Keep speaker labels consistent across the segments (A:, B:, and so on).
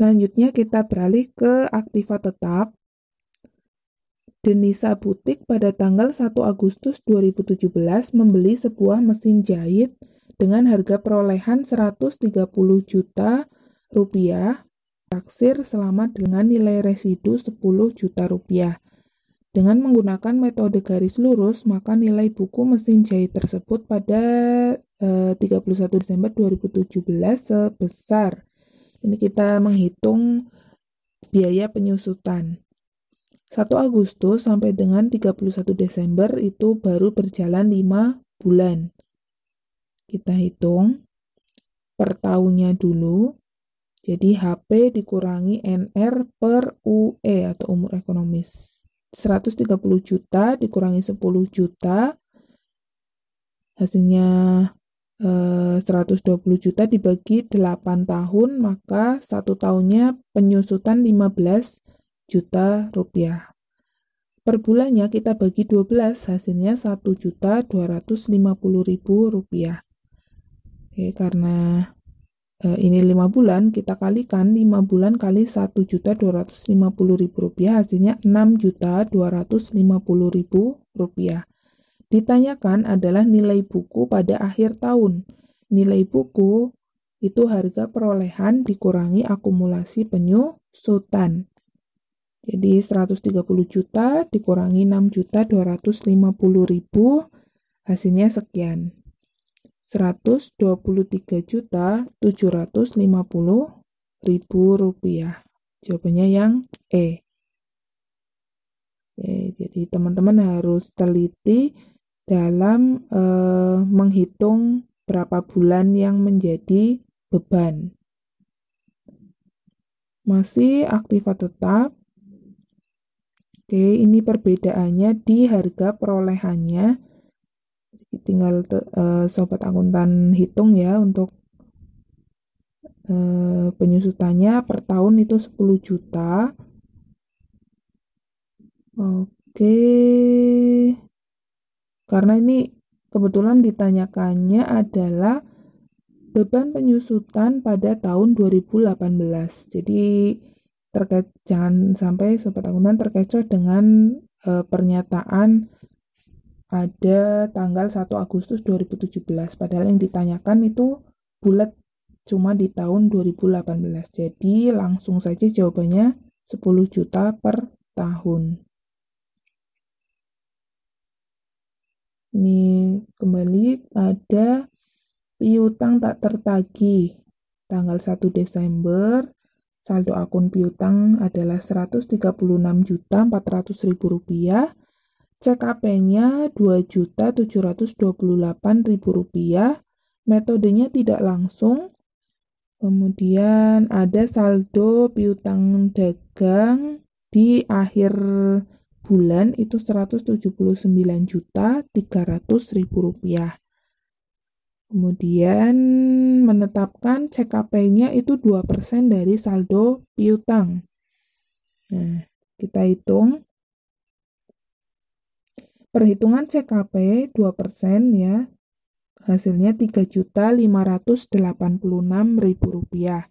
A: Selanjutnya kita beralih ke aktiva tetap Denisa Butik pada tanggal 1 Agustus 2017 membeli sebuah mesin jahit dengan harga perolehan 130 juta rupiah taksir selama dengan nilai residu 10 juta rupiah. Dengan menggunakan metode garis lurus, maka nilai buku mesin jahit tersebut pada eh, 31 Desember 2017 sebesar ini kita menghitung biaya penyusutan. 1 Agustus sampai dengan 31 Desember itu baru berjalan 5 bulan. Kita hitung per tahunnya dulu. Jadi HP dikurangi NR per UE atau umur ekonomis. 130 juta dikurangi 10 juta hasilnya 120 eh, juta dibagi 8 tahun maka satu tahunnya penyusutan 15 juta rupiah per bulannya kita bagi 12 hasilnya 1 juta 250 ribu rupiah Oke, karena e, ini 5 bulan kita kalikan 5 bulan kali 1 juta 250 ribu rupiah hasilnya 6 juta 250 ribu rupiah Ditanyakan adalah nilai buku pada akhir tahun. Nilai buku itu harga perolehan dikurangi akumulasi penyu sultan. Jadi 130 juta dikurangi 6 juta 250 ribu hasilnya sekian. 123 juta 750 ribu rupiah. Jawabannya yang E. Oke, jadi teman-teman harus teliti dalam e, menghitung berapa bulan yang menjadi beban. Masih aktif atau tetap. Oke, ini perbedaannya di harga perolehannya. Tinggal e, sobat akuntan hitung ya untuk eh, penyusutannya per tahun itu 10 juta. Oke. Karena ini kebetulan ditanyakannya adalah beban penyusutan pada tahun 2018. Jadi terkait jangan sampai sobat akuntan terkecoh dengan e, pernyataan ada tanggal 1 Agustus 2017 padahal yang ditanyakan itu bulat cuma di tahun 2018. Jadi langsung saja jawabannya 10 juta per tahun. piutang tak tertagi. Tanggal 1 Desember, saldo akun piutang adalah Rp136.400.000 CKP-nya Rp2.728.000, metodenya tidak langsung. Kemudian ada saldo piutang dagang di akhir bulan itu 179 juta 300 ribu rupiah. Kemudian menetapkan CKP-nya itu 2% dari saldo piutang. Nah, kita hitung. Perhitungan CKP 2% ya. Hasilnya Rp3.586.000.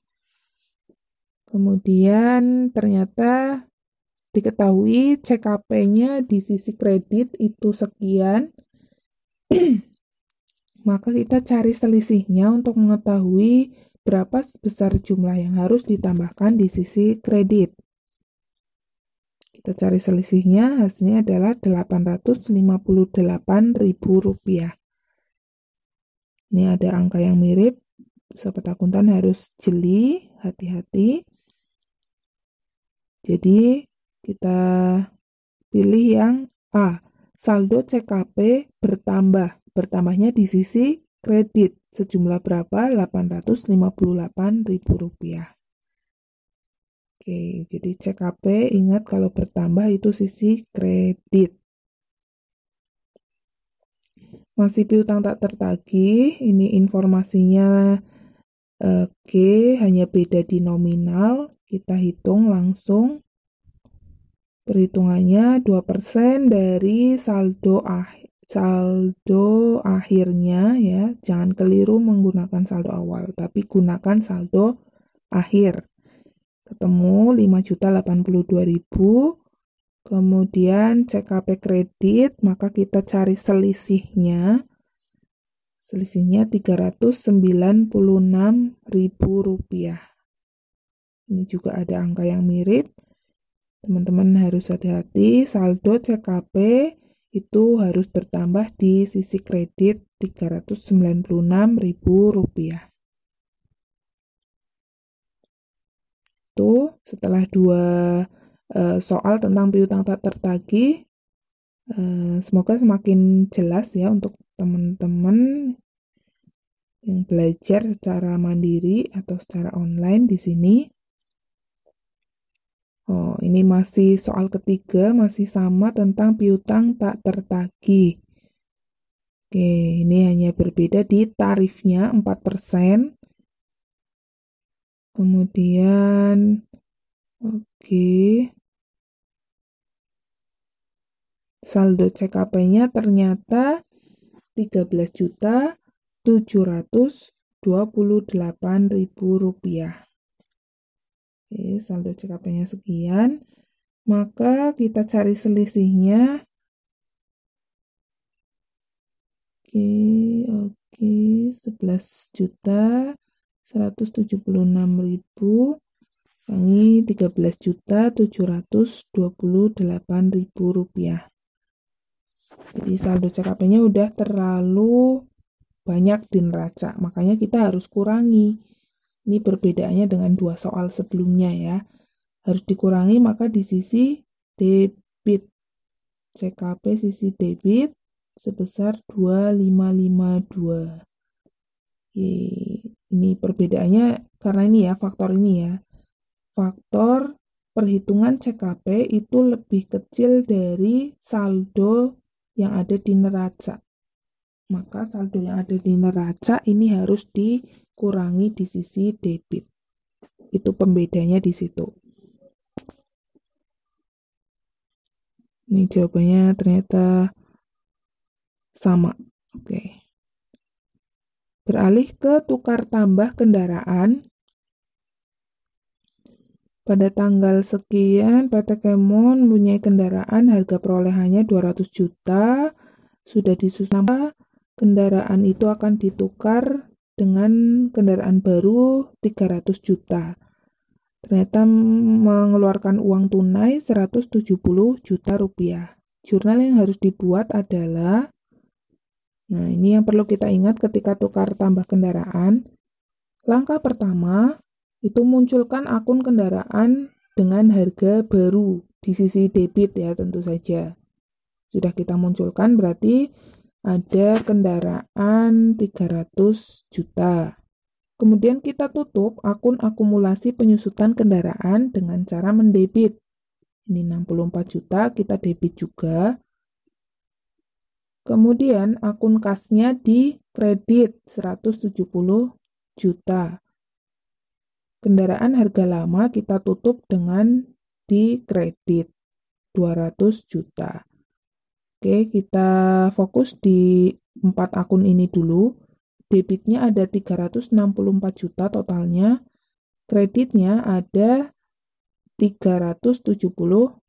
A: Kemudian ternyata diketahui CKP-nya di sisi kredit itu sekian maka kita cari selisihnya untuk mengetahui berapa besar jumlah yang harus ditambahkan di sisi kredit. Kita cari selisihnya, hasilnya adalah Rp858.000. Ini ada angka yang mirip, sobat akuntan harus jeli, hati-hati. Jadi, kita pilih yang A, saldo CKP bertambah bertambahnya di sisi kredit sejumlah berapa? Rp858.000. Oke, jadi CKP ingat kalau bertambah itu sisi kredit. Masih piutang tak tertagih, ini informasinya oke eh, hanya beda di nominal, kita hitung langsung. Perhitungannya 2% dari saldo akhir saldo akhirnya ya, jangan keliru menggunakan saldo awal, tapi gunakan saldo akhir. Ketemu 5.082.000, kemudian CKP kredit, maka kita cari selisihnya. Selisihnya 396.000 rupiah Ini juga ada angka yang mirip. Teman-teman harus hati-hati, saldo CKP itu harus bertambah di sisi kredit Rp396.000. Itu setelah dua eh, soal tentang piutang tak tertagih, eh, semoga semakin jelas ya untuk teman-teman yang belajar secara mandiri atau secara online di sini. Oh, ini masih soal ketiga, masih sama tentang piutang tak tertagih. Oke, ini hanya berbeda di tarifnya 4%. Kemudian, oke. Saldo CKP-nya ternyata 13 juta rupiah. Oke, saldo ckp sekian. Maka kita cari selisihnya. Oke, oke, 11 juta 176 ribu kurangi 13 juta 728 ribu rupiah. Jadi saldo CKP-nya udah terlalu banyak di neraca, makanya kita harus kurangi. Ini perbedaannya dengan dua soal sebelumnya ya. Harus dikurangi maka di sisi debit. CKP sisi debit sebesar 2552. Oke, Ini perbedaannya karena ini ya faktor ini ya. Faktor perhitungan CKP itu lebih kecil dari saldo yang ada di neraca. Maka saldo yang ada di neraca ini harus di kurangi di sisi debit. Itu pembedanya di situ. Ini jawabannya ternyata sama. Oke. Beralih ke tukar tambah kendaraan. Pada tanggal sekian, PT Kemon punya kendaraan harga perolehannya 200 juta, sudah disusun kendaraan itu akan ditukar dengan kendaraan baru 300 juta. Ternyata mengeluarkan uang tunai 170 juta rupiah. Jurnal yang harus dibuat adalah Nah, ini yang perlu kita ingat ketika tukar tambah kendaraan. Langkah pertama itu munculkan akun kendaraan dengan harga baru di sisi debit ya tentu saja. Sudah kita munculkan berarti ada kendaraan 300 juta. Kemudian kita tutup akun akumulasi penyusutan kendaraan dengan cara mendebit. Ini 64 juta kita debit juga. Kemudian akun kasnya di kredit 170 juta. Kendaraan harga lama kita tutup dengan di kredit 200 juta. Oke, kita fokus di empat akun ini dulu. Debitnya ada 364 juta totalnya. Kreditnya ada 370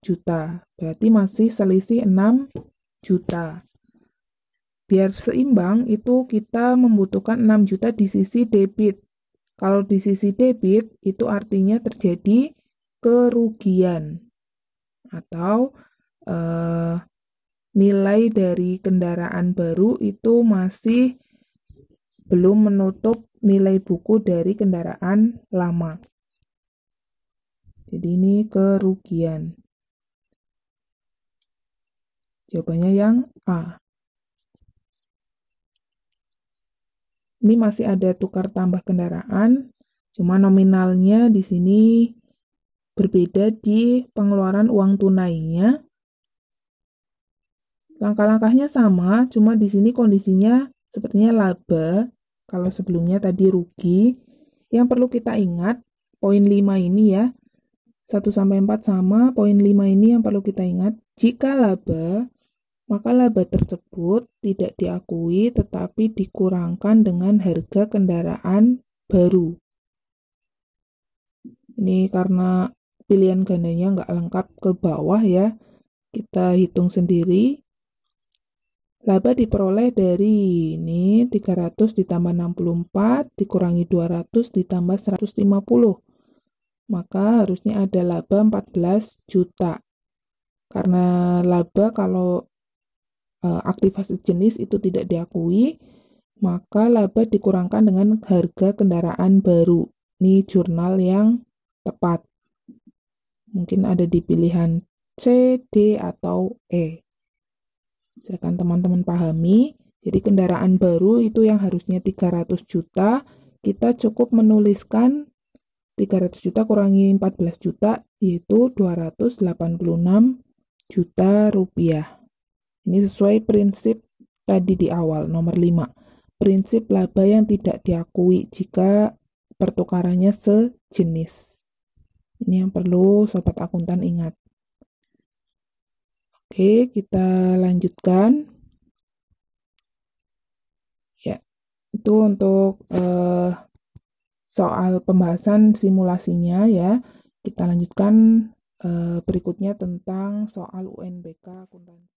A: juta. Berarti masih selisih 6 juta. Biar seimbang itu kita membutuhkan 6 juta di sisi debit. Kalau di sisi debit itu artinya terjadi kerugian atau eh, nilai dari kendaraan baru itu masih belum menutup nilai buku dari kendaraan lama. Jadi ini kerugian. Jawabannya yang A. Ini masih ada tukar tambah kendaraan, cuma nominalnya di sini berbeda di pengeluaran uang tunainya Langkah-langkahnya sama, cuma di sini kondisinya sepertinya laba, kalau sebelumnya tadi rugi. Yang perlu kita ingat, poin 5 ini ya, 1 sampai 4 sama, poin 5 ini yang perlu kita ingat. Jika laba, maka laba tersebut tidak diakui tetapi dikurangkan dengan harga kendaraan baru. Ini karena pilihan gandanya nggak lengkap ke bawah ya, kita hitung sendiri. Laba diperoleh dari ini 300 ditambah 64 dikurangi 200 ditambah 150. Maka harusnya ada laba 14 juta. Karena laba kalau e, jenis jenis itu tidak diakui, maka laba dikurangkan dengan harga kendaraan baru. Ini jurnal yang tepat. Mungkin ada di pilihan C, D, atau E. Silakan teman-teman pahami. Jadi kendaraan baru itu yang harusnya 300 juta, kita cukup menuliskan 300 juta kurangi 14 juta yaitu 286 juta rupiah. Ini sesuai prinsip tadi di awal nomor 5. Prinsip laba yang tidak diakui jika pertukarannya sejenis. Ini yang perlu sobat akuntan ingat. Oke, kita lanjutkan. Ya, itu untuk eh, soal pembahasan simulasinya ya. Kita lanjutkan eh, berikutnya tentang soal UNBK akuntansi.